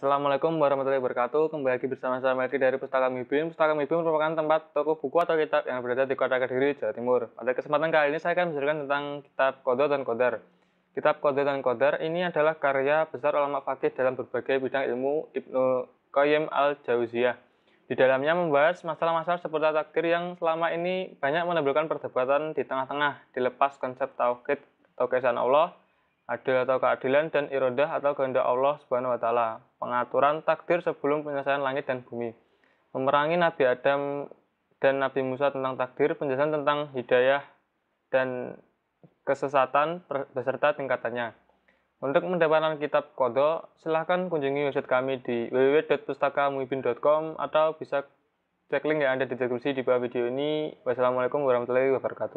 Assalamualaikum warahmatullahi wabarakatuh. Kembali lagi bersama saya Melki dari Pustaka Mibim. Pustaka Mibim merupakan tempat toko buku atau kitab yang berada di Kota Kediri, Jawa Timur. Pada kesempatan kali ini saya akan menjelaskan tentang kitab Kodo dan Kodar. Kitab Kodo dan Kodar ini adalah karya besar ulama fakih dalam berbagai bidang ilmu Ibnu Qayyim al-Jauziyah. Di dalamnya membahas masalah-masalah seputar takdir yang selama ini banyak menimbulkan perdebatan di tengah-tengah, dilepas konsep tauhid atau kesan Allah, adil atau keadilan dan irodah atau kehendak Allah Subhanahu wa taala, pengaturan takdir sebelum penyelesaian langit dan bumi. Memerangi Nabi Adam dan Nabi Musa tentang takdir, penjelasan tentang hidayah dan kesesatan beserta tingkatannya. Untuk mendapatkan kitab Kodo, silahkan kunjungi website kami di www.pustakamuibin.com atau bisa cek link yang ada di deskripsi di bawah video ini. Wassalamualaikum warahmatullahi wabarakatuh.